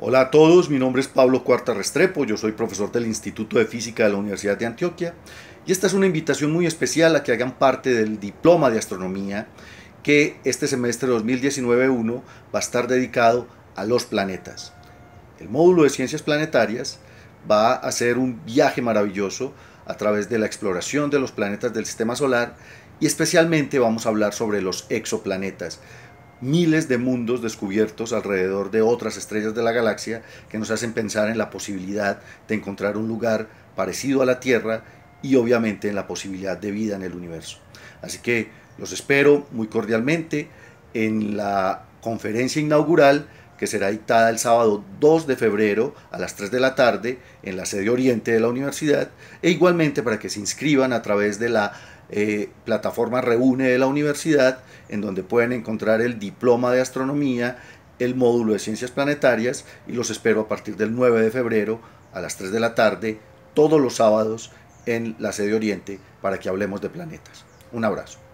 Hola a todos, mi nombre es Pablo Cuarta Restrepo, yo soy profesor del Instituto de Física de la Universidad de Antioquia y esta es una invitación muy especial a que hagan parte del Diploma de Astronomía que este semestre 2019-1 va a estar dedicado a los planetas. El módulo de Ciencias Planetarias va a ser un viaje maravilloso a través de la exploración de los planetas del Sistema Solar y especialmente vamos a hablar sobre los exoplanetas, miles de mundos descubiertos alrededor de otras estrellas de la galaxia que nos hacen pensar en la posibilidad de encontrar un lugar parecido a la Tierra y obviamente en la posibilidad de vida en el universo. Así que los espero muy cordialmente en la conferencia inaugural que será dictada el sábado 2 de febrero a las 3 de la tarde en la sede oriente de la universidad e igualmente para que se inscriban a través de la eh, plataforma Reúne de la universidad, en donde pueden encontrar el diploma de astronomía, el módulo de ciencias planetarias, y los espero a partir del 9 de febrero a las 3 de la tarde, todos los sábados en la sede Oriente, para que hablemos de planetas. Un abrazo.